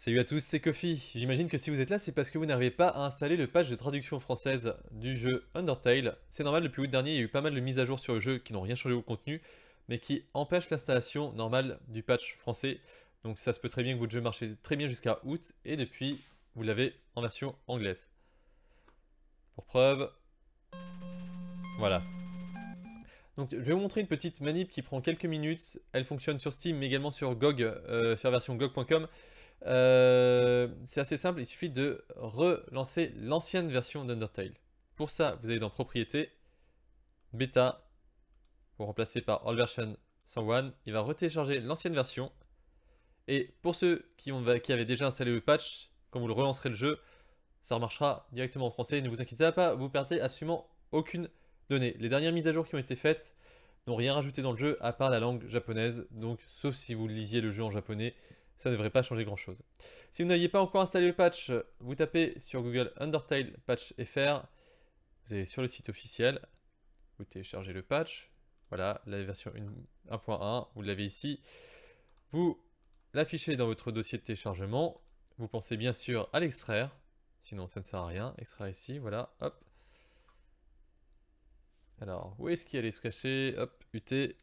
Salut à tous, c'est Kofi. J'imagine que si vous êtes là, c'est parce que vous n'arrivez pas à installer le patch de traduction française du jeu Undertale. C'est normal, depuis août dernier, il y a eu pas mal de mises à jour sur le jeu qui n'ont rien changé au contenu, mais qui empêchent l'installation normale du patch français. Donc ça se peut très bien que votre jeu marche très bien jusqu'à août, et depuis, vous l'avez en version anglaise. Pour preuve, voilà. Donc je vais vous montrer une petite manip qui prend quelques minutes. Elle fonctionne sur Steam, mais également sur GOG, euh, sur version GOG.com. Euh, c'est assez simple, il suffit de relancer l'ancienne version d'Undertale. Pour ça, vous allez dans propriété Beta, vous remplacez par All Version 101, il va retélécharger l'ancienne version. Et pour ceux qui, avaient déjà installé le patch, quand vous le relancerez le jeu, ça remarchera directement en français. Ne vous inquiétez pas, vous perdez absolument aucune donnée. Les dernières mises à jour qui ont été faites n'ont rien rajouté dans le jeu à part la langue japonaise. Donc, sauf si vous lisiez le jeu en japonais, ça ne devrait pas changer grand chose. Si vous n'aviez pas encore installé le patch, euh, vous tapez sur Google Undertale Patch FR, vous allez sur le site officiel, vous téléchargez le patch, voilà, la version 1.1, vous l'avez ici, vous l'affichez dans votre dossier de téléchargement, vous pensez bien sûr à l'extraire, sinon ça ne sert à rien, extraire ici, voilà, hop. Alors, où est-ce qu'il allait se cacher Hop, UT.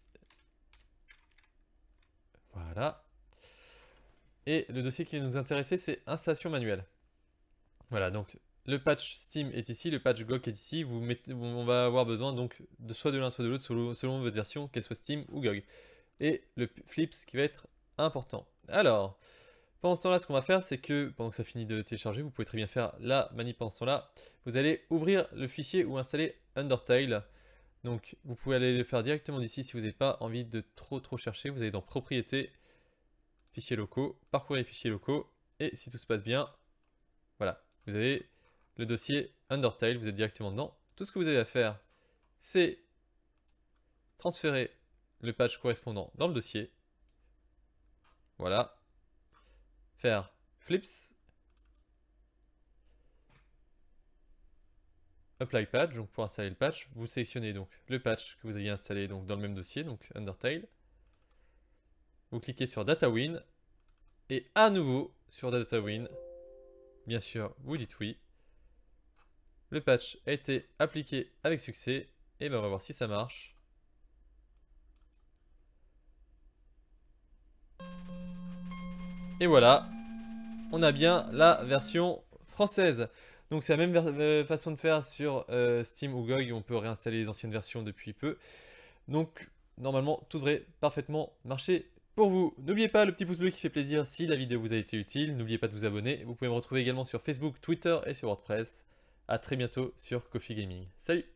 Voilà, et le dossier qui va nous intéresser, c'est installation manuelle. Voilà, donc le patch Steam est ici, le patch GOG est ici. Vous on va avoir besoin donc de soit de l'un, soit de l'autre, selon, votre version, qu'elle soit Steam ou GOG. Et le Flips qui va être important. Alors, pendant ce temps-là, ce qu'on va faire, c'est que pendant que ça finit de télécharger, vous pouvez très bien faire la manip là Vous allez ouvrir le fichier ou installer Undertale. Donc, vous pouvez aller le faire directement d'ici si vous n'avez pas envie de trop trop chercher. Vous allez dans Propriétés fichiers locaux, parcourir les fichiers locaux, et si tout se passe bien, voilà, vous avez le dossier Undertale, vous êtes directement dedans. Tout ce que vous avez à faire, c'est transférer le patch correspondant dans le dossier. Voilà. Faire flips. Apply patch, donc pour installer le patch, vous sélectionnez donc le patch que vous avez installé donc dans le même dossier, donc Undertale cliquez sur DataWin. Et à nouveau, sur DataWin, bien sûr, vous dites oui. Le patch a été appliqué avec succès. Et ben on va voir si ça marche. Et voilà, on a bien la version française. Donc c'est la même euh, façon de faire sur euh, Steam ou GOG, on peut réinstaller les anciennes versions depuis peu. Donc normalement tout devrait parfaitement marcher pour vous. N'oubliez pas le petit pouce bleu qui fait plaisir si la vidéo vous a été utile. N'oubliez pas de vous abonner. Vous pouvez me retrouver également sur Facebook, Twitter et sur WordPress. A très bientôt sur Coffee Gaming. Salut